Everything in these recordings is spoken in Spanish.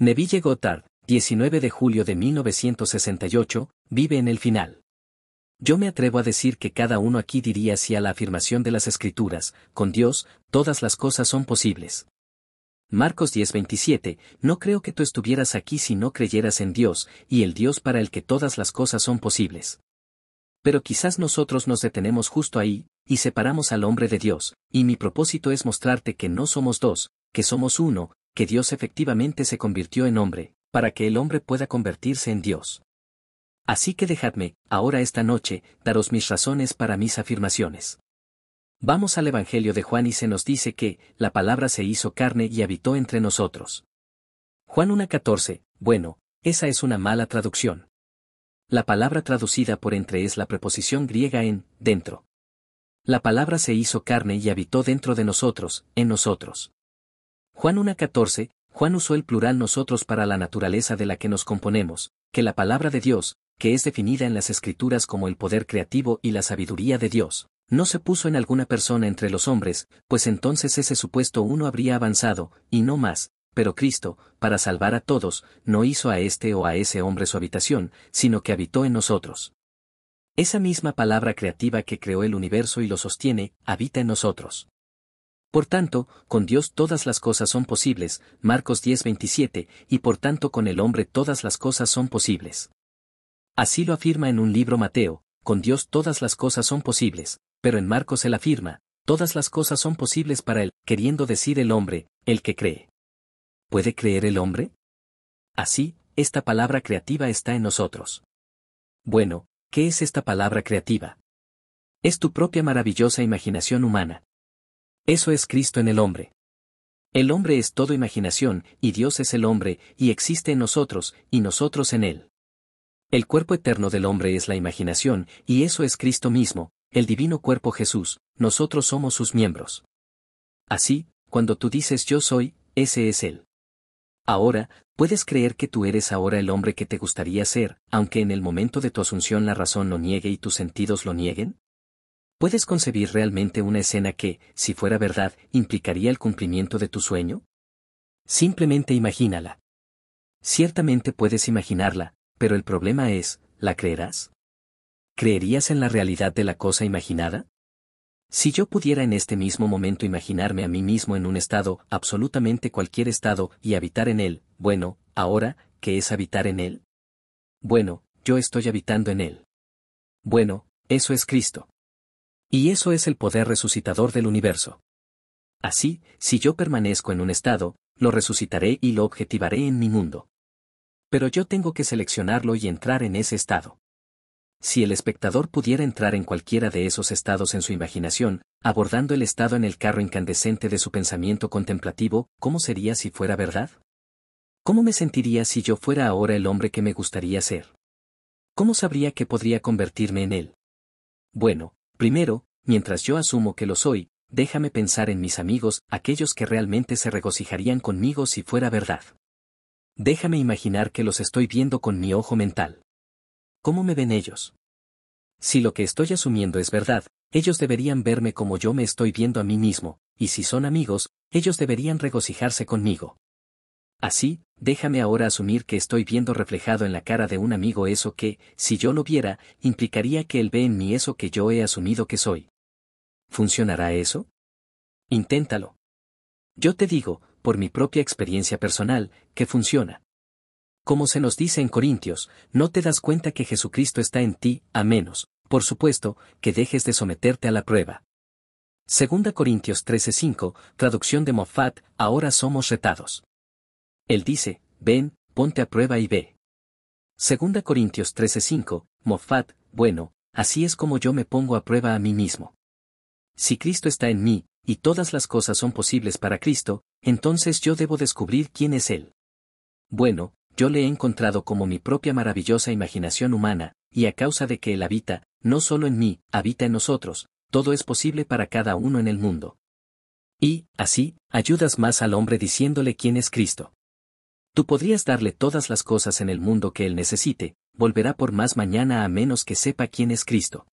Neville Gotthard, 19 de julio de 1968, vive en el final. Yo me atrevo a decir que cada uno aquí diría si a la afirmación de las Escrituras, con Dios, todas las cosas son posibles. Marcos 10:27, no creo que tú estuvieras aquí si no creyeras en Dios, y el Dios para el que todas las cosas son posibles. Pero quizás nosotros nos detenemos justo ahí, y separamos al hombre de Dios, y mi propósito es mostrarte que no somos dos, que somos uno, que Dios efectivamente se convirtió en hombre, para que el hombre pueda convertirse en Dios. Así que dejadme, ahora esta noche, daros mis razones para mis afirmaciones. Vamos al Evangelio de Juan y se nos dice que, la palabra se hizo carne y habitó entre nosotros. Juan 1.14, bueno, esa es una mala traducción. La palabra traducida por entre es la preposición griega en, dentro. La palabra se hizo carne y habitó dentro de nosotros, en nosotros. Juan 1.14, Juan usó el plural nosotros para la naturaleza de la que nos componemos, que la palabra de Dios, que es definida en las escrituras como el poder creativo y la sabiduría de Dios, no se puso en alguna persona entre los hombres, pues entonces ese supuesto uno habría avanzado, y no más, pero Cristo, para salvar a todos, no hizo a este o a ese hombre su habitación, sino que habitó en nosotros. Esa misma palabra creativa que creó el universo y lo sostiene, habita en nosotros. Por tanto, con Dios todas las cosas son posibles, Marcos 10:27, y por tanto con el hombre todas las cosas son posibles. Así lo afirma en un libro Mateo, con Dios todas las cosas son posibles, pero en Marcos él afirma, todas las cosas son posibles para él, queriendo decir el hombre, el que cree. ¿Puede creer el hombre? Así, esta palabra creativa está en nosotros. Bueno, ¿qué es esta palabra creativa? Es tu propia maravillosa imaginación humana, eso es Cristo en el hombre. El hombre es todo imaginación, y Dios es el hombre, y existe en nosotros, y nosotros en él. El cuerpo eterno del hombre es la imaginación, y eso es Cristo mismo, el divino cuerpo Jesús, nosotros somos sus miembros. Así, cuando tú dices yo soy, ese es Él. Ahora, puedes creer que tú eres ahora el hombre que te gustaría ser, aunque en el momento de tu asunción la razón lo niegue y tus sentidos lo nieguen? ¿Puedes concebir realmente una escena que, si fuera verdad, implicaría el cumplimiento de tu sueño? Simplemente imagínala. Ciertamente puedes imaginarla, pero el problema es, ¿la creerás? ¿Creerías en la realidad de la cosa imaginada? Si yo pudiera en este mismo momento imaginarme a mí mismo en un estado, absolutamente cualquier estado, y habitar en él, bueno, ahora, ¿qué es habitar en él? Bueno, yo estoy habitando en él. Bueno, eso es Cristo. Y eso es el poder resucitador del universo. Así, si yo permanezco en un estado, lo resucitaré y lo objetivaré en mi mundo. Pero yo tengo que seleccionarlo y entrar en ese estado. Si el espectador pudiera entrar en cualquiera de esos estados en su imaginación, abordando el estado en el carro incandescente de su pensamiento contemplativo, ¿cómo sería si fuera verdad? ¿Cómo me sentiría si yo fuera ahora el hombre que me gustaría ser? ¿Cómo sabría que podría convertirme en él? Bueno, Primero, mientras yo asumo que lo soy, déjame pensar en mis amigos, aquellos que realmente se regocijarían conmigo si fuera verdad. Déjame imaginar que los estoy viendo con mi ojo mental. ¿Cómo me ven ellos? Si lo que estoy asumiendo es verdad, ellos deberían verme como yo me estoy viendo a mí mismo, y si son amigos, ellos deberían regocijarse conmigo. Así, Déjame ahora asumir que estoy viendo reflejado en la cara de un amigo eso que, si yo lo viera, implicaría que él ve en mí eso que yo he asumido que soy. ¿Funcionará eso? Inténtalo. Yo te digo, por mi propia experiencia personal, que funciona. Como se nos dice en Corintios, no te das cuenta que Jesucristo está en ti, a menos, por supuesto, que dejes de someterte a la prueba. 2 Corintios 13:5, traducción de Moffat, ahora somos retados. Él dice, ven, ponte a prueba y ve. 2 Corintios 13:5, Mofat, bueno, así es como yo me pongo a prueba a mí mismo. Si Cristo está en mí, y todas las cosas son posibles para Cristo, entonces yo debo descubrir quién es Él. Bueno, yo le he encontrado como mi propia maravillosa imaginación humana, y a causa de que Él habita, no solo en mí, habita en nosotros, todo es posible para cada uno en el mundo. Y, así, ayudas más al hombre diciéndole quién es Cristo. Tú podrías darle todas las cosas en el mundo que él necesite, volverá por más mañana a menos que sepa quién es Cristo.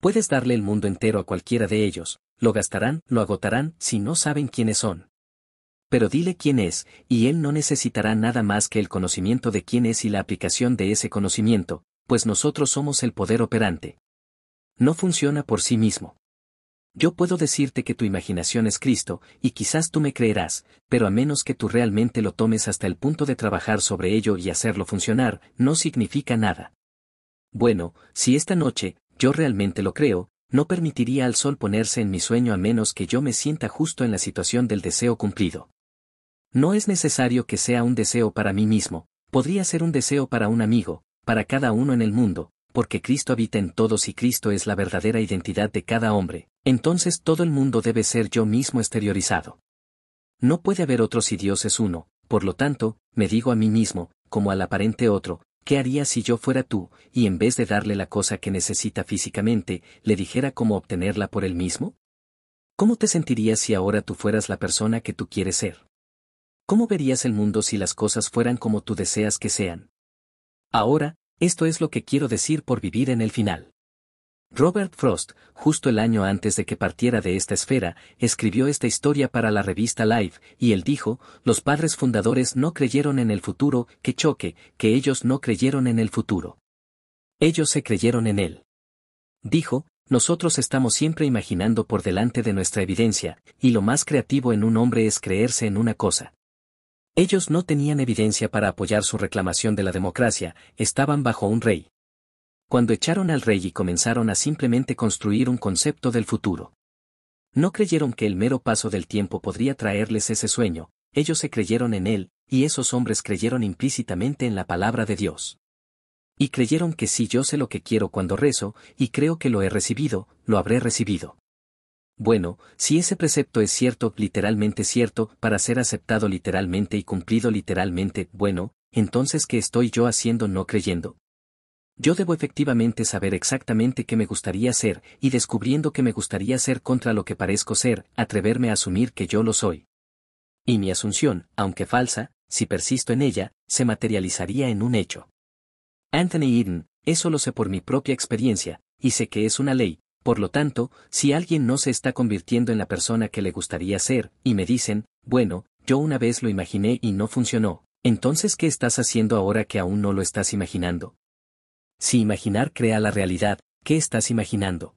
Puedes darle el mundo entero a cualquiera de ellos, lo gastarán, lo agotarán, si no saben quiénes son. Pero dile quién es, y él no necesitará nada más que el conocimiento de quién es y la aplicación de ese conocimiento, pues nosotros somos el poder operante. No funciona por sí mismo. Yo puedo decirte que tu imaginación es Cristo, y quizás tú me creerás, pero a menos que tú realmente lo tomes hasta el punto de trabajar sobre ello y hacerlo funcionar, no significa nada. Bueno, si esta noche, yo realmente lo creo, no permitiría al sol ponerse en mi sueño a menos que yo me sienta justo en la situación del deseo cumplido. No es necesario que sea un deseo para mí mismo, podría ser un deseo para un amigo, para cada uno en el mundo, porque Cristo habita en todos y Cristo es la verdadera identidad de cada hombre. Entonces todo el mundo debe ser yo mismo exteriorizado. No puede haber otro si Dios es uno, por lo tanto, me digo a mí mismo, como al aparente otro, ¿qué haría si yo fuera tú, y en vez de darle la cosa que necesita físicamente, le dijera cómo obtenerla por él mismo? ¿Cómo te sentirías si ahora tú fueras la persona que tú quieres ser? ¿Cómo verías el mundo si las cosas fueran como tú deseas que sean? Ahora, esto es lo que quiero decir por vivir en el final. Robert Frost, justo el año antes de que partiera de esta esfera, escribió esta historia para la revista Life, y él dijo, los padres fundadores no creyeron en el futuro, que choque, que ellos no creyeron en el futuro. Ellos se creyeron en él. Dijo, nosotros estamos siempre imaginando por delante de nuestra evidencia, y lo más creativo en un hombre es creerse en una cosa. Ellos no tenían evidencia para apoyar su reclamación de la democracia, estaban bajo un rey cuando echaron al rey y comenzaron a simplemente construir un concepto del futuro. No creyeron que el mero paso del tiempo podría traerles ese sueño, ellos se creyeron en él, y esos hombres creyeron implícitamente en la palabra de Dios. Y creyeron que si yo sé lo que quiero cuando rezo, y creo que lo he recibido, lo habré recibido. Bueno, si ese precepto es cierto, literalmente cierto, para ser aceptado literalmente y cumplido literalmente, bueno, entonces ¿qué estoy yo haciendo no creyendo? Yo debo efectivamente saber exactamente qué me gustaría ser, y descubriendo que me gustaría ser contra lo que parezco ser, atreverme a asumir que yo lo soy. Y mi asunción, aunque falsa, si persisto en ella, se materializaría en un hecho. Anthony Eden, eso lo sé por mi propia experiencia, y sé que es una ley, por lo tanto, si alguien no se está convirtiendo en la persona que le gustaría ser, y me dicen, bueno, yo una vez lo imaginé y no funcionó, entonces ¿qué estás haciendo ahora que aún no lo estás imaginando? Si imaginar crea la realidad, ¿qué estás imaginando?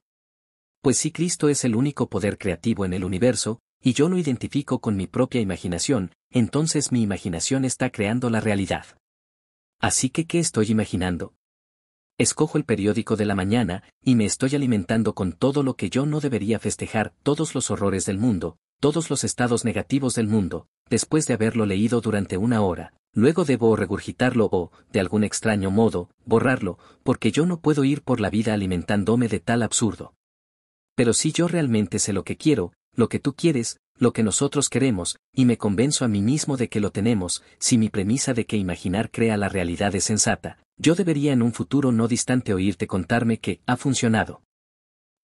Pues si Cristo es el único poder creativo en el universo, y yo lo identifico con mi propia imaginación, entonces mi imaginación está creando la realidad. Así que ¿qué estoy imaginando? Escojo el periódico de la mañana, y me estoy alimentando con todo lo que yo no debería festejar, todos los horrores del mundo, todos los estados negativos del mundo, después de haberlo leído durante una hora, luego debo regurgitarlo o, de algún extraño modo, borrarlo, porque yo no puedo ir por la vida alimentándome de tal absurdo. Pero si yo realmente sé lo que quiero, lo que tú quieres, lo que nosotros queremos, y me convenzo a mí mismo de que lo tenemos, si mi premisa de que imaginar crea la realidad es sensata, yo debería en un futuro no distante oírte contarme que ha funcionado.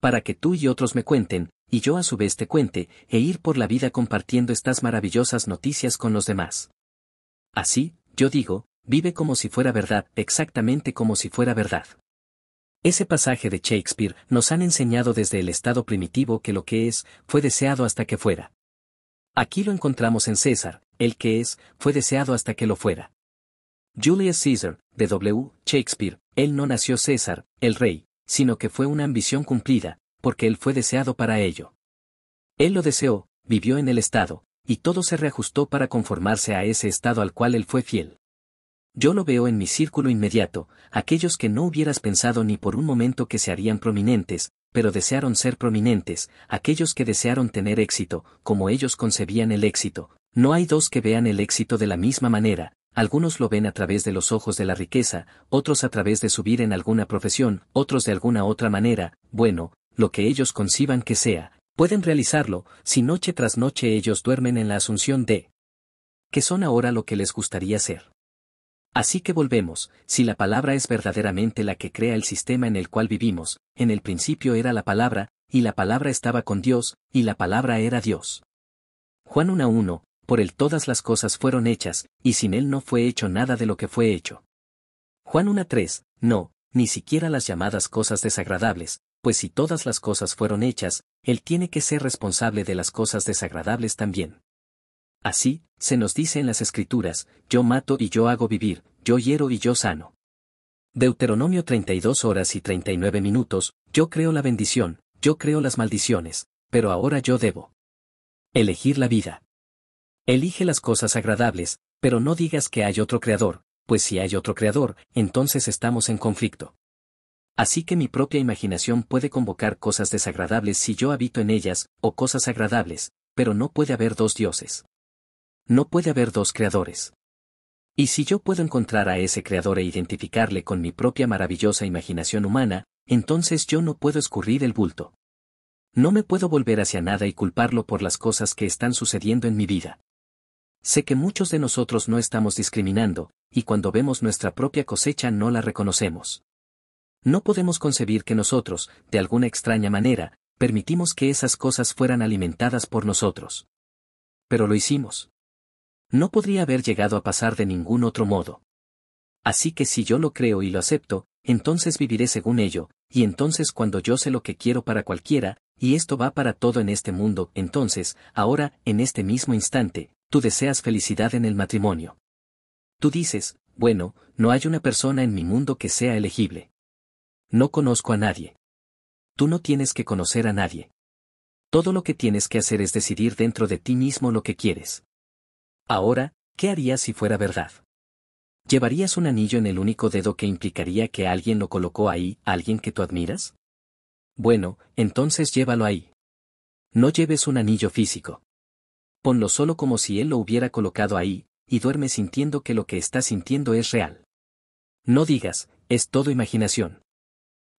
Para que tú y otros me cuenten, y yo a su vez te cuente, e ir por la vida compartiendo estas maravillosas noticias con los demás. Así, yo digo, vive como si fuera verdad, exactamente como si fuera verdad. Ese pasaje de Shakespeare nos han enseñado desde el estado primitivo que lo que es, fue deseado hasta que fuera. Aquí lo encontramos en César, el que es, fue deseado hasta que lo fuera. Julius Caesar, de W. Shakespeare, él no nació César, el rey, sino que fue una ambición cumplida, porque él fue deseado para ello. Él lo deseó, vivió en el estado, y todo se reajustó para conformarse a ese estado al cual él fue fiel. Yo lo veo en mi círculo inmediato, aquellos que no hubieras pensado ni por un momento que se harían prominentes, pero desearon ser prominentes, aquellos que desearon tener éxito, como ellos concebían el éxito. No hay dos que vean el éxito de la misma manera, algunos lo ven a través de los ojos de la riqueza, otros a través de subir en alguna profesión, otros de alguna otra manera, bueno, lo que ellos conciban que sea, Pueden realizarlo, si noche tras noche ellos duermen en la asunción de que son ahora lo que les gustaría ser. Así que volvemos, si la palabra es verdaderamente la que crea el sistema en el cual vivimos, en el principio era la palabra, y la palabra estaba con Dios, y la palabra era Dios. Juan 1.1, por él todas las cosas fueron hechas, y sin él no fue hecho nada de lo que fue hecho. Juan 1.3, no, ni siquiera las llamadas cosas desagradables, pues si todas las cosas fueron hechas, Él tiene que ser responsable de las cosas desagradables también. Así, se nos dice en las Escrituras, yo mato y yo hago vivir, yo hiero y yo sano. Deuteronomio 32 horas y 39 minutos, yo creo la bendición, yo creo las maldiciones, pero ahora yo debo elegir la vida. Elige las cosas agradables, pero no digas que hay otro creador, pues si hay otro creador, entonces estamos en conflicto. Así que mi propia imaginación puede convocar cosas desagradables si yo habito en ellas, o cosas agradables, pero no puede haber dos dioses. No puede haber dos creadores. Y si yo puedo encontrar a ese creador e identificarle con mi propia maravillosa imaginación humana, entonces yo no puedo escurrir el bulto. No me puedo volver hacia nada y culparlo por las cosas que están sucediendo en mi vida. Sé que muchos de nosotros no estamos discriminando, y cuando vemos nuestra propia cosecha no la reconocemos. No podemos concebir que nosotros, de alguna extraña manera, permitimos que esas cosas fueran alimentadas por nosotros. Pero lo hicimos. No podría haber llegado a pasar de ningún otro modo. Así que si yo lo creo y lo acepto, entonces viviré según ello, y entonces cuando yo sé lo que quiero para cualquiera, y esto va para todo en este mundo, entonces, ahora, en este mismo instante, tú deseas felicidad en el matrimonio. Tú dices, bueno, no hay una persona en mi mundo que sea elegible. No conozco a nadie. Tú no tienes que conocer a nadie. Todo lo que tienes que hacer es decidir dentro de ti mismo lo que quieres. Ahora, ¿qué harías si fuera verdad? ¿Llevarías un anillo en el único dedo que implicaría que alguien lo colocó ahí, alguien que tú admiras? Bueno, entonces llévalo ahí. No lleves un anillo físico. Ponlo solo como si él lo hubiera colocado ahí, y duerme sintiendo que lo que estás sintiendo es real. No digas, es todo imaginación.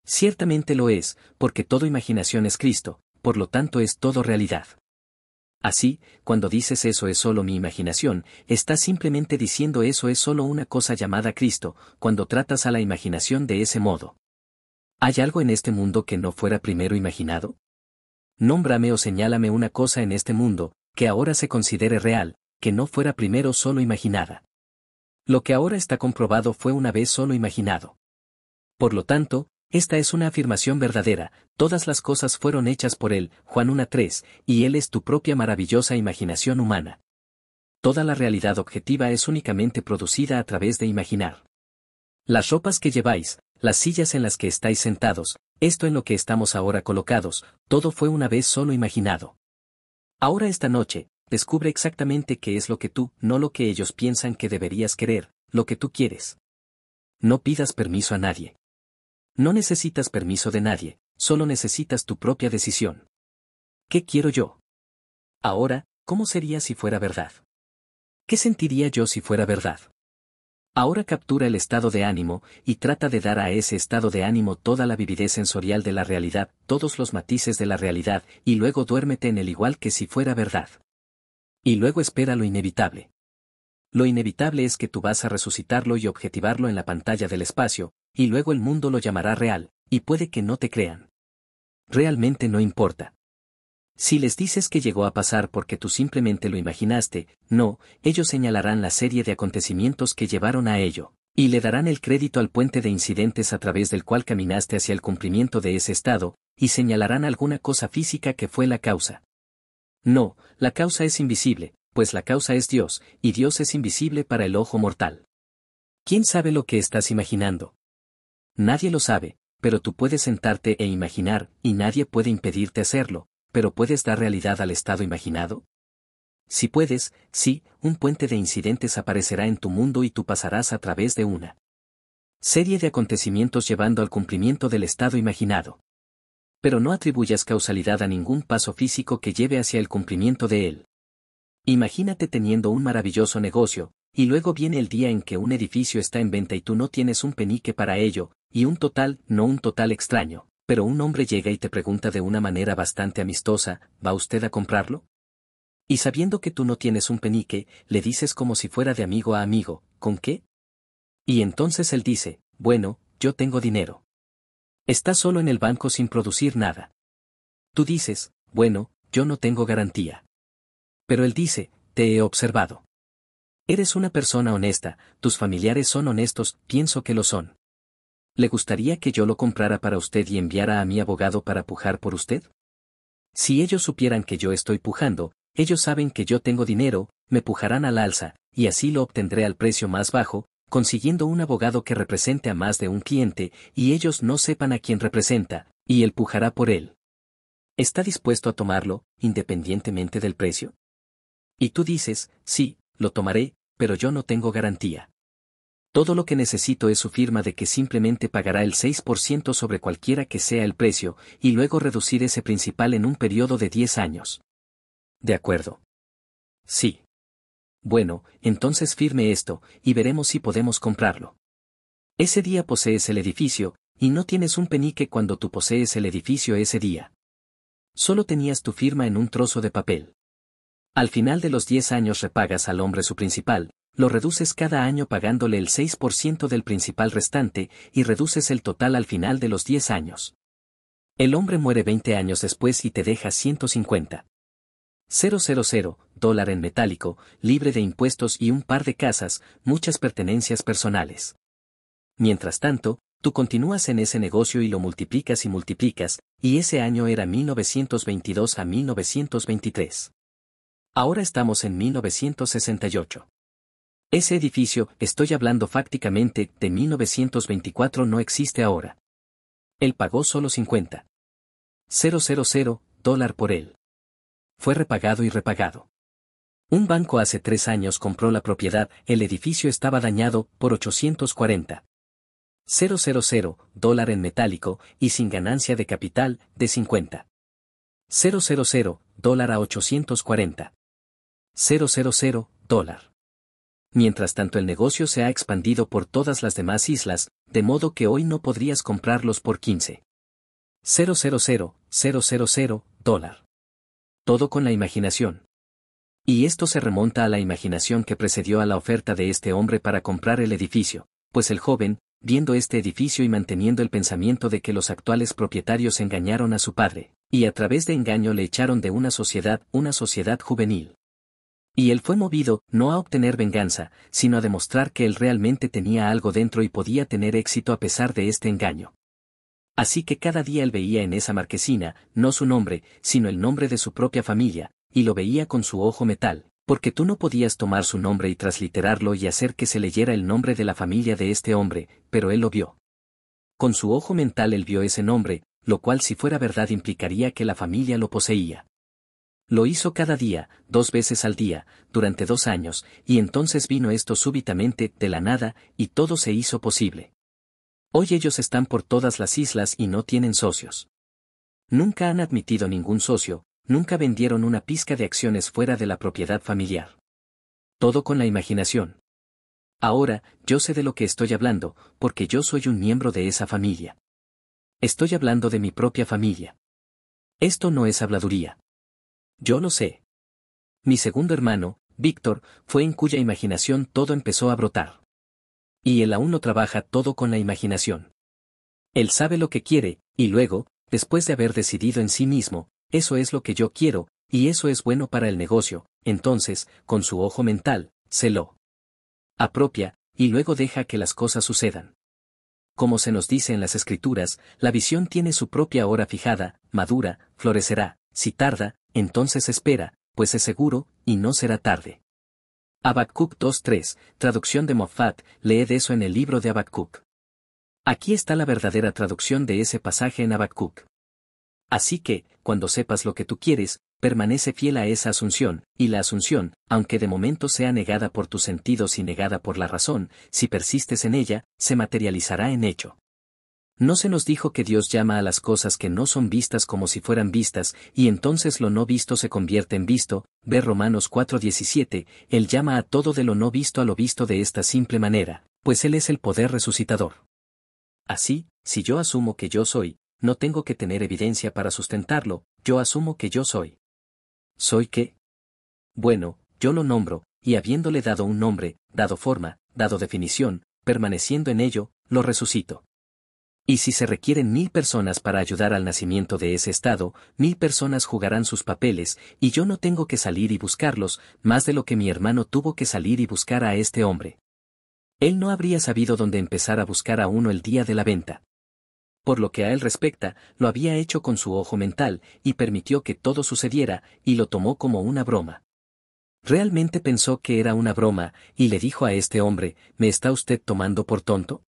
Ciertamente lo es, porque todo imaginación es Cristo, por lo tanto es todo realidad. Así, cuando dices eso es solo mi imaginación, estás simplemente diciendo eso es solo una cosa llamada Cristo, cuando tratas a la imaginación de ese modo. ¿Hay algo en este mundo que no fuera primero imaginado? Nómbrame o señálame una cosa en este mundo, que ahora se considere real, que no fuera primero solo imaginada. Lo que ahora está comprobado fue una vez solo imaginado. Por lo tanto, esta es una afirmación verdadera, todas las cosas fueron hechas por Él, Juan 1.3, y Él es tu propia maravillosa imaginación humana. Toda la realidad objetiva es únicamente producida a través de imaginar. Las ropas que lleváis, las sillas en las que estáis sentados, esto en lo que estamos ahora colocados, todo fue una vez solo imaginado. Ahora esta noche, descubre exactamente qué es lo que tú, no lo que ellos piensan que deberías querer, lo que tú quieres. No pidas permiso a nadie. No necesitas permiso de nadie, solo necesitas tu propia decisión. ¿Qué quiero yo? Ahora, ¿cómo sería si fuera verdad? ¿Qué sentiría yo si fuera verdad? Ahora captura el estado de ánimo y trata de dar a ese estado de ánimo toda la vividez sensorial de la realidad, todos los matices de la realidad, y luego duérmete en el igual que si fuera verdad. Y luego espera lo inevitable lo inevitable es que tú vas a resucitarlo y objetivarlo en la pantalla del espacio, y luego el mundo lo llamará real, y puede que no te crean. Realmente no importa. Si les dices que llegó a pasar porque tú simplemente lo imaginaste, no, ellos señalarán la serie de acontecimientos que llevaron a ello, y le darán el crédito al puente de incidentes a través del cual caminaste hacia el cumplimiento de ese estado, y señalarán alguna cosa física que fue la causa. No, la causa es invisible, pues la causa es Dios, y Dios es invisible para el ojo mortal. ¿Quién sabe lo que estás imaginando? Nadie lo sabe, pero tú puedes sentarte e imaginar, y nadie puede impedirte hacerlo, pero ¿puedes dar realidad al estado imaginado? Si puedes, sí, un puente de incidentes aparecerá en tu mundo y tú pasarás a través de una serie de acontecimientos llevando al cumplimiento del estado imaginado. Pero no atribuyas causalidad a ningún paso físico que lleve hacia el cumplimiento de él. Imagínate teniendo un maravilloso negocio, y luego viene el día en que un edificio está en venta y tú no tienes un penique para ello, y un total, no un total extraño, pero un hombre llega y te pregunta de una manera bastante amistosa, ¿va usted a comprarlo? Y sabiendo que tú no tienes un penique, le dices como si fuera de amigo a amigo, ¿con qué? Y entonces él dice, bueno, yo tengo dinero. Está solo en el banco sin producir nada. Tú dices, bueno, yo no tengo garantía pero él dice, te he observado. Eres una persona honesta, tus familiares son honestos, pienso que lo son. ¿Le gustaría que yo lo comprara para usted y enviara a mi abogado para pujar por usted? Si ellos supieran que yo estoy pujando, ellos saben que yo tengo dinero, me pujarán al alza, y así lo obtendré al precio más bajo, consiguiendo un abogado que represente a más de un cliente, y ellos no sepan a quién representa, y él pujará por él. ¿Está dispuesto a tomarlo, independientemente del precio? Y tú dices, sí, lo tomaré, pero yo no tengo garantía. Todo lo que necesito es su firma de que simplemente pagará el 6% sobre cualquiera que sea el precio, y luego reducir ese principal en un periodo de 10 años. De acuerdo. Sí. Bueno, entonces firme esto, y veremos si podemos comprarlo. Ese día posees el edificio, y no tienes un penique cuando tú posees el edificio ese día. Solo tenías tu firma en un trozo de papel. Al final de los 10 años repagas al hombre su principal, lo reduces cada año pagándole el 6% del principal restante y reduces el total al final de los 10 años. El hombre muere 20 años después y te deja 150.000 dólar en metálico, libre de impuestos y un par de casas, muchas pertenencias personales. Mientras tanto, tú continúas en ese negocio y lo multiplicas y multiplicas, y ese año era 1922 a 1923. Ahora estamos en 1968. Ese edificio, estoy hablando fácticamente, de 1924 no existe ahora. Él pagó solo 50. 000 dólar por él. Fue repagado y repagado. Un banco hace tres años compró la propiedad, el edificio estaba dañado por 840. 000 dólar en metálico y sin ganancia de capital de 50. 000 dólar a 840. 000 dólar. Mientras tanto el negocio se ha expandido por todas las demás islas, de modo que hoy no podrías comprarlos por 15. 000 dólar. Todo con la imaginación. Y esto se remonta a la imaginación que precedió a la oferta de este hombre para comprar el edificio, pues el joven, viendo este edificio y manteniendo el pensamiento de que los actuales propietarios engañaron a su padre, y a través de engaño le echaron de una sociedad, una sociedad juvenil, y él fue movido, no a obtener venganza, sino a demostrar que él realmente tenía algo dentro y podía tener éxito a pesar de este engaño. Así que cada día él veía en esa marquesina, no su nombre, sino el nombre de su propia familia, y lo veía con su ojo metal, porque tú no podías tomar su nombre y transliterarlo y hacer que se leyera el nombre de la familia de este hombre, pero él lo vio. Con su ojo mental él vio ese nombre, lo cual si fuera verdad implicaría que la familia lo poseía. Lo hizo cada día, dos veces al día, durante dos años, y entonces vino esto súbitamente, de la nada, y todo se hizo posible. Hoy ellos están por todas las islas y no tienen socios. Nunca han admitido ningún socio, nunca vendieron una pizca de acciones fuera de la propiedad familiar. Todo con la imaginación. Ahora, yo sé de lo que estoy hablando, porque yo soy un miembro de esa familia. Estoy hablando de mi propia familia. Esto no es habladuría. Yo lo sé. Mi segundo hermano, Víctor, fue en cuya imaginación todo empezó a brotar. Y él aún no trabaja todo con la imaginación. Él sabe lo que quiere, y luego, después de haber decidido en sí mismo, eso es lo que yo quiero, y eso es bueno para el negocio, entonces, con su ojo mental, se lo apropia, y luego deja que las cosas sucedan. Como se nos dice en las escrituras, la visión tiene su propia hora fijada, madura, florecerá, si tarda, entonces espera, pues es seguro, y no será tarde. Habacuc 2.3, traducción de Moffat, leed eso en el libro de Habacuc. Aquí está la verdadera traducción de ese pasaje en Habacuc. Así que, cuando sepas lo que tú quieres, permanece fiel a esa asunción, y la asunción, aunque de momento sea negada por tus sentidos y negada por la razón, si persistes en ella, se materializará en hecho. No se nos dijo que Dios llama a las cosas que no son vistas como si fueran vistas, y entonces lo no visto se convierte en visto, ve Romanos 4:17, Él llama a todo de lo no visto a lo visto de esta simple manera, pues Él es el poder resucitador. Así, si yo asumo que yo soy, no tengo que tener evidencia para sustentarlo, yo asumo que yo soy. ¿Soy qué? Bueno, yo lo nombro, y habiéndole dado un nombre, dado forma, dado definición, permaneciendo en ello, lo resucito. Y si se requieren mil personas para ayudar al nacimiento de ese estado, mil personas jugarán sus papeles, y yo no tengo que salir y buscarlos, más de lo que mi hermano tuvo que salir y buscar a este hombre. Él no habría sabido dónde empezar a buscar a uno el día de la venta. Por lo que a él respecta, lo había hecho con su ojo mental, y permitió que todo sucediera, y lo tomó como una broma. Realmente pensó que era una broma, y le dijo a este hombre, ¿me está usted tomando por tonto?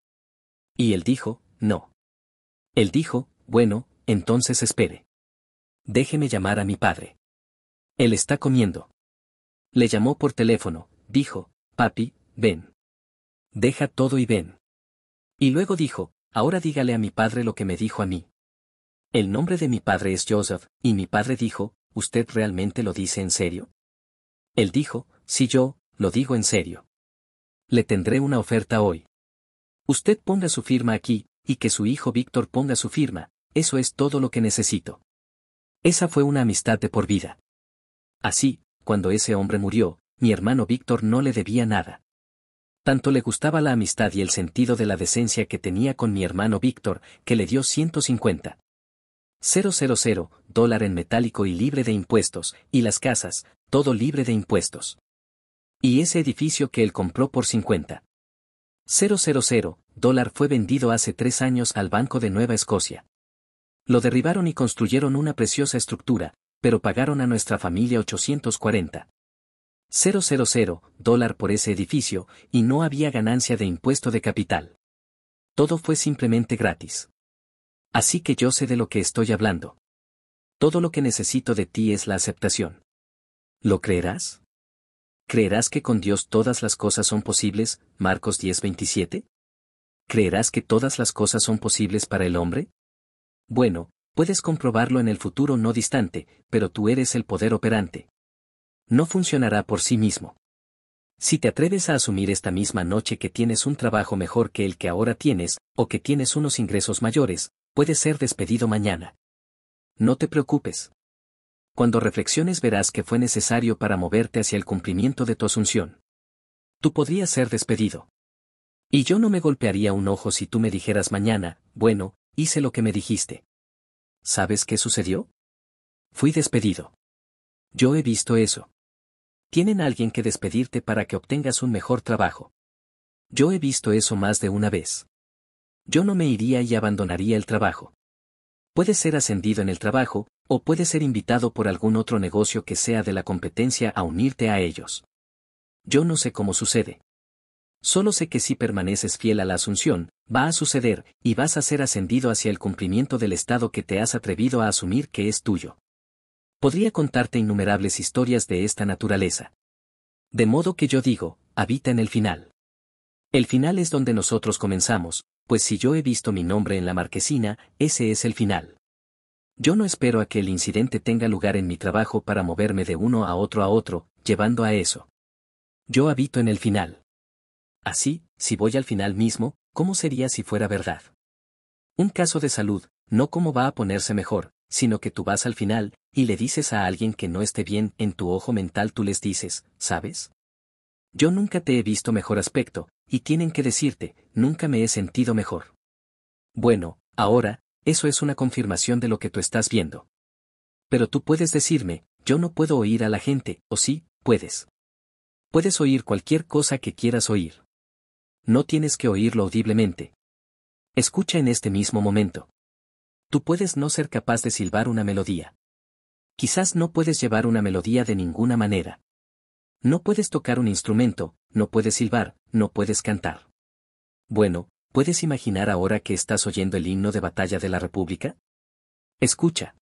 Y él dijo, no. Él dijo, bueno, entonces espere. Déjeme llamar a mi padre. Él está comiendo. Le llamó por teléfono, dijo, papi, ven. Deja todo y ven. Y luego dijo, ahora dígale a mi padre lo que me dijo a mí. El nombre de mi padre es Joseph, y mi padre dijo, ¿usted realmente lo dice en serio? Él dijo, si yo, lo digo en serio. Le tendré una oferta hoy. Usted ponga su firma aquí, y que su hijo Víctor ponga su firma, eso es todo lo que necesito. Esa fue una amistad de por vida. Así, cuando ese hombre murió, mi hermano Víctor no le debía nada. Tanto le gustaba la amistad y el sentido de la decencia que tenía con mi hermano Víctor, que le dio 150.000 dólar en metálico y libre de impuestos, y las casas, todo libre de impuestos. Y ese edificio que él compró por 50. 000 dólar fue vendido hace tres años al Banco de Nueva Escocia. Lo derribaron y construyeron una preciosa estructura, pero pagaron a nuestra familia 840. 000 dólar por ese edificio y no había ganancia de impuesto de capital. Todo fue simplemente gratis. Así que yo sé de lo que estoy hablando. Todo lo que necesito de ti es la aceptación. ¿Lo creerás? ¿Creerás que con Dios todas las cosas son posibles? Marcos 10:27. ¿Creerás que todas las cosas son posibles para el hombre? Bueno, puedes comprobarlo en el futuro no distante, pero tú eres el poder operante. No funcionará por sí mismo. Si te atreves a asumir esta misma noche que tienes un trabajo mejor que el que ahora tienes, o que tienes unos ingresos mayores, puedes ser despedido mañana. No te preocupes. Cuando reflexiones verás que fue necesario para moverte hacia el cumplimiento de tu asunción. Tú podrías ser despedido. Y yo no me golpearía un ojo si tú me dijeras mañana, bueno, hice lo que me dijiste. ¿Sabes qué sucedió? Fui despedido. Yo he visto eso. Tienen a alguien que despedirte para que obtengas un mejor trabajo. Yo he visto eso más de una vez. Yo no me iría y abandonaría el trabajo puede ser ascendido en el trabajo, o puede ser invitado por algún otro negocio que sea de la competencia a unirte a ellos. Yo no sé cómo sucede. Solo sé que si permaneces fiel a la asunción, va a suceder, y vas a ser ascendido hacia el cumplimiento del estado que te has atrevido a asumir que es tuyo. Podría contarte innumerables historias de esta naturaleza. De modo que yo digo, habita en el final. El final es donde nosotros comenzamos, pues si yo he visto mi nombre en la marquesina, ese es el final. Yo no espero a que el incidente tenga lugar en mi trabajo para moverme de uno a otro a otro, llevando a eso. Yo habito en el final. Así, si voy al final mismo, ¿cómo sería si fuera verdad? Un caso de salud, no cómo va a ponerse mejor, sino que tú vas al final, y le dices a alguien que no esté bien, en tu ojo mental tú les dices, ¿sabes? Yo nunca te he visto mejor aspecto, y tienen que decirte, nunca me he sentido mejor. Bueno, ahora, eso es una confirmación de lo que tú estás viendo. Pero tú puedes decirme, yo no puedo oír a la gente, o sí, puedes. Puedes oír cualquier cosa que quieras oír. No tienes que oírlo audiblemente. Escucha en este mismo momento. Tú puedes no ser capaz de silbar una melodía. Quizás no puedes llevar una melodía de ninguna manera. No puedes tocar un instrumento, no puedes silbar, no puedes cantar. Bueno, ¿puedes imaginar ahora que estás oyendo el himno de batalla de la República? Escucha.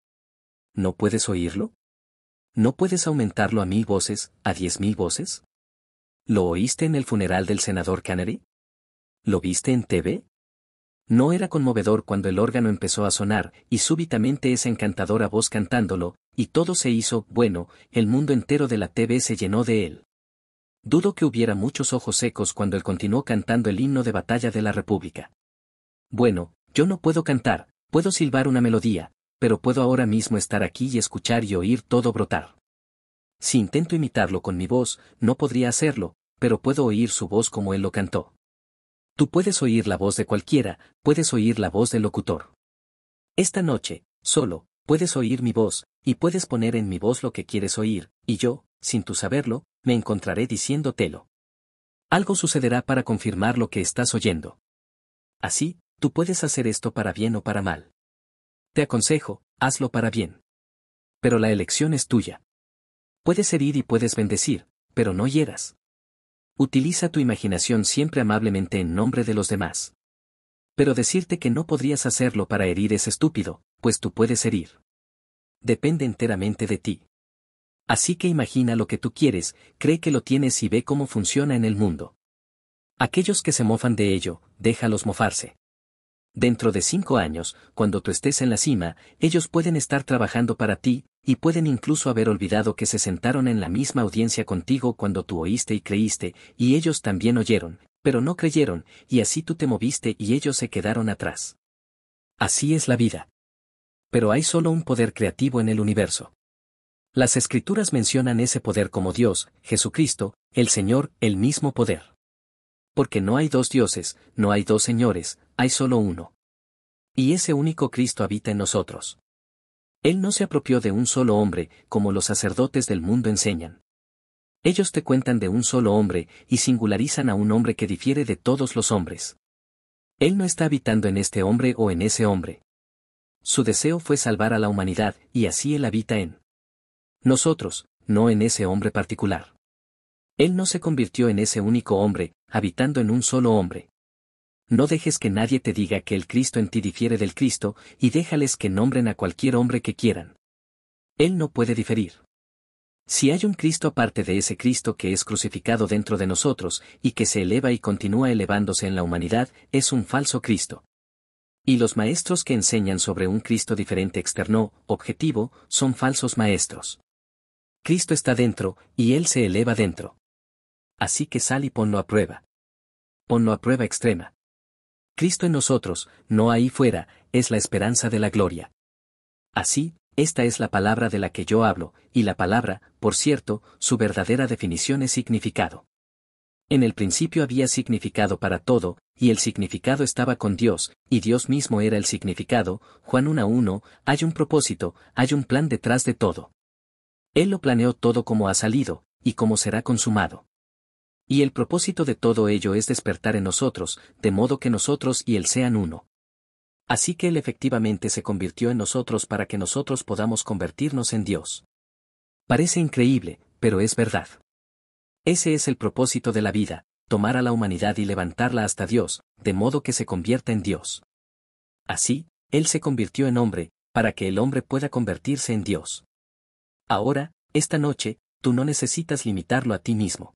¿No puedes oírlo? ¿No puedes aumentarlo a mil voces, a diez mil voces? ¿Lo oíste en el funeral del senador Canary? ¿Lo viste en TV? No era conmovedor cuando el órgano empezó a sonar, y súbitamente esa encantadora voz cantándolo, y todo se hizo, bueno, el mundo entero de la TV se llenó de él. Dudo que hubiera muchos ojos secos cuando él continuó cantando el himno de batalla de la República. Bueno, yo no puedo cantar, puedo silbar una melodía, pero puedo ahora mismo estar aquí y escuchar y oír todo brotar. Si intento imitarlo con mi voz, no podría hacerlo, pero puedo oír su voz como él lo cantó. Tú puedes oír la voz de cualquiera, puedes oír la voz del locutor. Esta noche, solo, puedes oír mi voz, y puedes poner en mi voz lo que quieres oír, y yo, sin tú saberlo, me encontraré diciéndotelo. Algo sucederá para confirmar lo que estás oyendo. Así, tú puedes hacer esto para bien o para mal. Te aconsejo, hazlo para bien. Pero la elección es tuya. Puedes herir y puedes bendecir, pero no hieras. Utiliza tu imaginación siempre amablemente en nombre de los demás. Pero decirte que no podrías hacerlo para herir es estúpido, pues tú puedes herir. Depende enteramente de ti. Así que imagina lo que tú quieres, cree que lo tienes y ve cómo funciona en el mundo. Aquellos que se mofan de ello, déjalos mofarse. Dentro de cinco años, cuando tú estés en la cima, ellos pueden estar trabajando para ti, y pueden incluso haber olvidado que se sentaron en la misma audiencia contigo cuando tú oíste y creíste, y ellos también oyeron, pero no creyeron, y así tú te moviste y ellos se quedaron atrás. Así es la vida. Pero hay solo un poder creativo en el universo. Las escrituras mencionan ese poder como Dios, Jesucristo, el Señor, el mismo poder. Porque no hay dos dioses, no hay dos señores, hay solo uno. Y ese único Cristo habita en nosotros. Él no se apropió de un solo hombre, como los sacerdotes del mundo enseñan. Ellos te cuentan de un solo hombre y singularizan a un hombre que difiere de todos los hombres. Él no está habitando en este hombre o en ese hombre. Su deseo fue salvar a la humanidad, y así Él habita en nosotros, no en ese hombre particular. Él no se convirtió en ese único hombre, habitando en un solo hombre no dejes que nadie te diga que el Cristo en ti difiere del Cristo, y déjales que nombren a cualquier hombre que quieran. Él no puede diferir. Si hay un Cristo aparte de ese Cristo que es crucificado dentro de nosotros, y que se eleva y continúa elevándose en la humanidad, es un falso Cristo. Y los maestros que enseñan sobre un Cristo diferente externo, objetivo, son falsos maestros. Cristo está dentro, y Él se eleva dentro. Así que sal y ponlo a prueba. Ponlo a prueba extrema. Cristo en nosotros, no ahí fuera, es la esperanza de la gloria. Así, esta es la palabra de la que yo hablo, y la palabra, por cierto, su verdadera definición es significado. En el principio había significado para todo, y el significado estaba con Dios, y Dios mismo era el significado, Juan 1 a 1, hay un propósito, hay un plan detrás de todo. Él lo planeó todo como ha salido, y como será consumado. Y el propósito de todo ello es despertar en nosotros, de modo que nosotros y Él sean uno. Así que Él efectivamente se convirtió en nosotros para que nosotros podamos convertirnos en Dios. Parece increíble, pero es verdad. Ese es el propósito de la vida, tomar a la humanidad y levantarla hasta Dios, de modo que se convierta en Dios. Así, Él se convirtió en hombre, para que el hombre pueda convertirse en Dios. Ahora, esta noche, tú no necesitas limitarlo a ti mismo.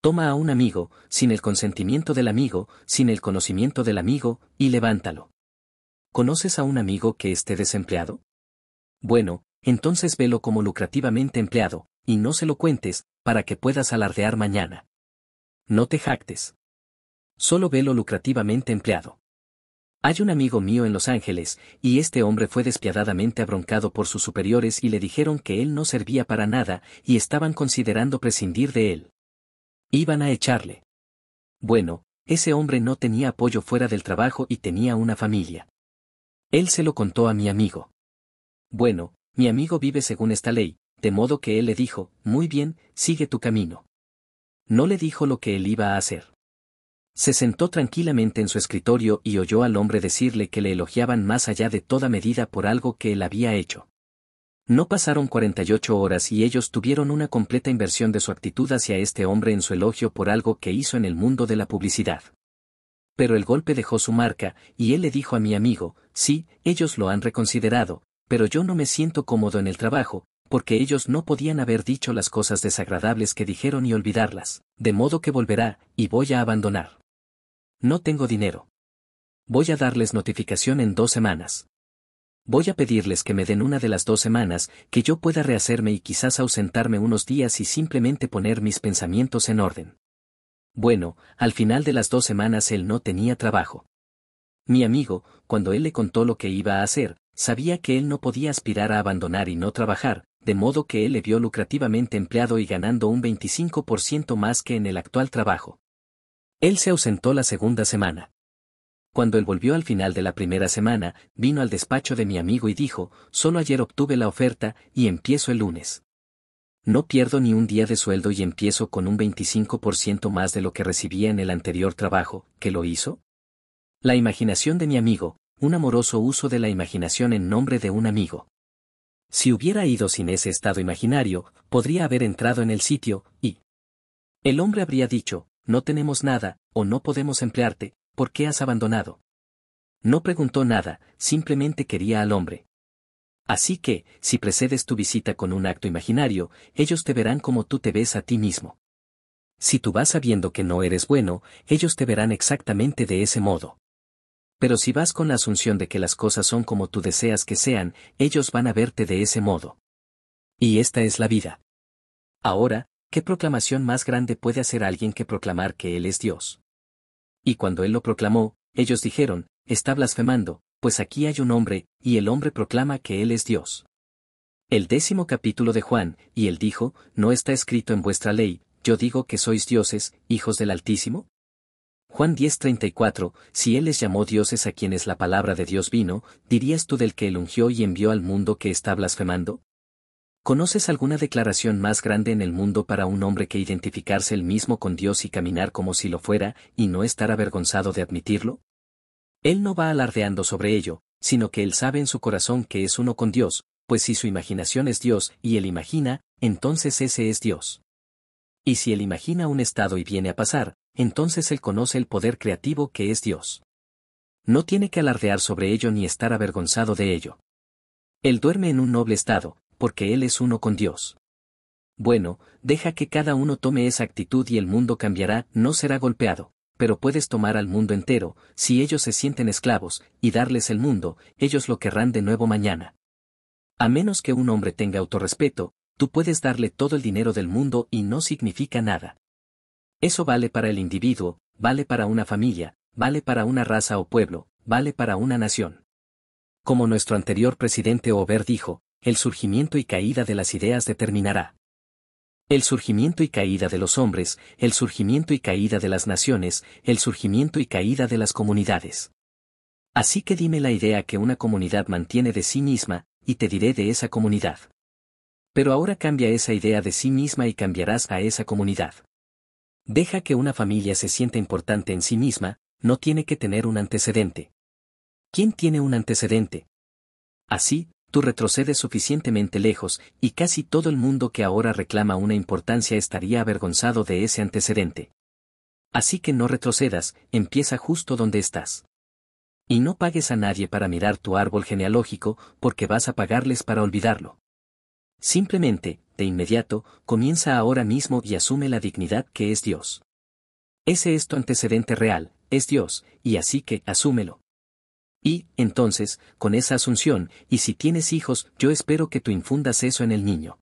Toma a un amigo, sin el consentimiento del amigo, sin el conocimiento del amigo, y levántalo. ¿Conoces a un amigo que esté desempleado? Bueno, entonces velo como lucrativamente empleado, y no se lo cuentes, para que puedas alardear mañana. No te jactes. Solo velo lucrativamente empleado. Hay un amigo mío en Los Ángeles, y este hombre fue despiadadamente abroncado por sus superiores y le dijeron que él no servía para nada, y estaban considerando prescindir de él. Iban a echarle. Bueno, ese hombre no tenía apoyo fuera del trabajo y tenía una familia. Él se lo contó a mi amigo. Bueno, mi amigo vive según esta ley, de modo que él le dijo, muy bien, sigue tu camino. No le dijo lo que él iba a hacer. Se sentó tranquilamente en su escritorio y oyó al hombre decirle que le elogiaban más allá de toda medida por algo que él había hecho. No pasaron 48 horas y ellos tuvieron una completa inversión de su actitud hacia este hombre en su elogio por algo que hizo en el mundo de la publicidad. Pero el golpe dejó su marca, y él le dijo a mi amigo, sí, ellos lo han reconsiderado, pero yo no me siento cómodo en el trabajo, porque ellos no podían haber dicho las cosas desagradables que dijeron y olvidarlas, de modo que volverá, y voy a abandonar. No tengo dinero. Voy a darles notificación en dos semanas voy a pedirles que me den una de las dos semanas, que yo pueda rehacerme y quizás ausentarme unos días y simplemente poner mis pensamientos en orden. Bueno, al final de las dos semanas él no tenía trabajo. Mi amigo, cuando él le contó lo que iba a hacer, sabía que él no podía aspirar a abandonar y no trabajar, de modo que él le vio lucrativamente empleado y ganando un 25% más que en el actual trabajo. Él se ausentó la segunda semana. Cuando él volvió al final de la primera semana, vino al despacho de mi amigo y dijo, solo ayer obtuve la oferta y empiezo el lunes. No pierdo ni un día de sueldo y empiezo con un 25% más de lo que recibía en el anterior trabajo, ¿qué lo hizo? La imaginación de mi amigo, un amoroso uso de la imaginación en nombre de un amigo. Si hubiera ido sin ese estado imaginario, podría haber entrado en el sitio, y... El hombre habría dicho, no tenemos nada, o no podemos emplearte, ¿por qué has abandonado? No preguntó nada, simplemente quería al hombre. Así que, si precedes tu visita con un acto imaginario, ellos te verán como tú te ves a ti mismo. Si tú vas sabiendo que no eres bueno, ellos te verán exactamente de ese modo. Pero si vas con la asunción de que las cosas son como tú deseas que sean, ellos van a verte de ese modo. Y esta es la vida. Ahora, ¿qué proclamación más grande puede hacer alguien que proclamar que Él es Dios? Y cuando él lo proclamó, ellos dijeron, está blasfemando, pues aquí hay un hombre, y el hombre proclama que él es Dios. El décimo capítulo de Juan, y él dijo, ¿no está escrito en vuestra ley, yo digo que sois dioses, hijos del Altísimo? Juan 10:34, si él les llamó dioses a quienes la palabra de Dios vino, ¿dirías tú del que el ungió y envió al mundo que está blasfemando? ¿Conoces alguna declaración más grande en el mundo para un hombre que identificarse el mismo con Dios y caminar como si lo fuera, y no estar avergonzado de admitirlo? Él no va alardeando sobre ello, sino que él sabe en su corazón que es uno con Dios, pues si su imaginación es Dios y él imagina, entonces ese es Dios. Y si él imagina un estado y viene a pasar, entonces él conoce el poder creativo que es Dios. No tiene que alardear sobre ello ni estar avergonzado de ello. Él duerme en un noble estado, porque Él es uno con Dios. Bueno, deja que cada uno tome esa actitud y el mundo cambiará, no será golpeado, pero puedes tomar al mundo entero, si ellos se sienten esclavos, y darles el mundo, ellos lo querrán de nuevo mañana. A menos que un hombre tenga autorrespeto, tú puedes darle todo el dinero del mundo y no significa nada. Eso vale para el individuo, vale para una familia, vale para una raza o pueblo, vale para una nación. Como nuestro anterior presidente Ober dijo, el surgimiento y caída de las ideas determinará. El surgimiento y caída de los hombres, el surgimiento y caída de las naciones, el surgimiento y caída de las comunidades. Así que dime la idea que una comunidad mantiene de sí misma, y te diré de esa comunidad. Pero ahora cambia esa idea de sí misma y cambiarás a esa comunidad. Deja que una familia se sienta importante en sí misma, no tiene que tener un antecedente. ¿Quién tiene un antecedente? Así, tú retrocedes suficientemente lejos, y casi todo el mundo que ahora reclama una importancia estaría avergonzado de ese antecedente. Así que no retrocedas, empieza justo donde estás. Y no pagues a nadie para mirar tu árbol genealógico, porque vas a pagarles para olvidarlo. Simplemente, de inmediato, comienza ahora mismo y asume la dignidad que es Dios. Ese es tu antecedente real, es Dios, y así que, asúmelo. Y, entonces, con esa asunción, y si tienes hijos, yo espero que tú infundas eso en el niño.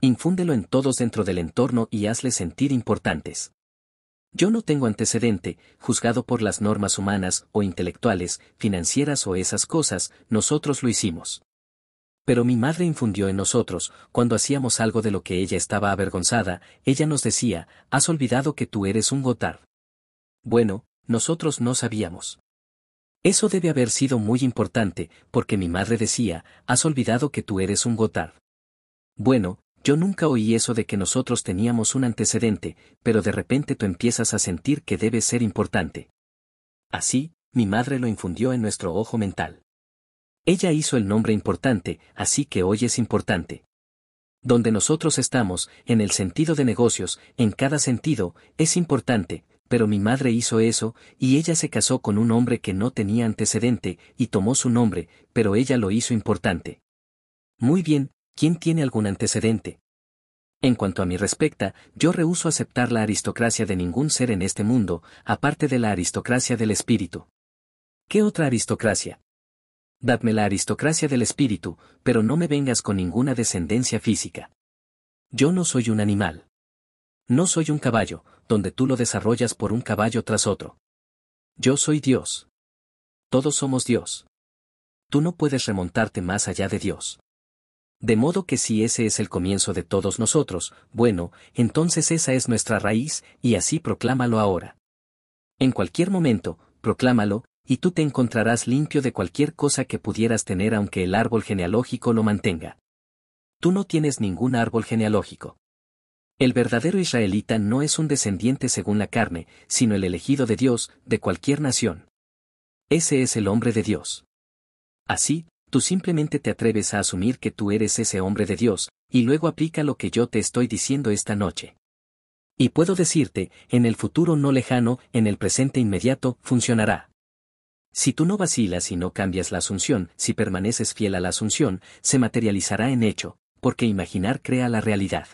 Infúndelo en todos dentro del entorno y hazle sentir importantes. Yo no tengo antecedente, juzgado por las normas humanas o intelectuales, financieras o esas cosas, nosotros lo hicimos. Pero mi madre infundió en nosotros, cuando hacíamos algo de lo que ella estaba avergonzada, ella nos decía, has olvidado que tú eres un gotar. Bueno, nosotros no sabíamos. Eso debe haber sido muy importante, porque mi madre decía, has olvidado que tú eres un Gotard. Bueno, yo nunca oí eso de que nosotros teníamos un antecedente, pero de repente tú empiezas a sentir que debe ser importante. Así, mi madre lo infundió en nuestro ojo mental. Ella hizo el nombre importante, así que hoy es importante. Donde nosotros estamos, en el sentido de negocios, en cada sentido, es importante, pero mi madre hizo eso, y ella se casó con un hombre que no tenía antecedente, y tomó su nombre, pero ella lo hizo importante. Muy bien, ¿quién tiene algún antecedente? En cuanto a mi respecta, yo rehuso aceptar la aristocracia de ningún ser en este mundo, aparte de la aristocracia del espíritu. ¿Qué otra aristocracia? Dadme la aristocracia del espíritu, pero no me vengas con ninguna descendencia física. Yo no soy un animal. No soy un caballo, donde tú lo desarrollas por un caballo tras otro. Yo soy Dios. Todos somos Dios. Tú no puedes remontarte más allá de Dios. De modo que si ese es el comienzo de todos nosotros, bueno, entonces esa es nuestra raíz, y así proclámalo ahora. En cualquier momento, proclámalo, y tú te encontrarás limpio de cualquier cosa que pudieras tener aunque el árbol genealógico lo mantenga. Tú no tienes ningún árbol genealógico. El verdadero israelita no es un descendiente según la carne, sino el elegido de Dios, de cualquier nación. Ese es el hombre de Dios. Así, tú simplemente te atreves a asumir que tú eres ese hombre de Dios, y luego aplica lo que yo te estoy diciendo esta noche. Y puedo decirte, en el futuro no lejano, en el presente inmediato, funcionará. Si tú no vacilas y no cambias la asunción, si permaneces fiel a la asunción, se materializará en hecho, porque imaginar crea la realidad.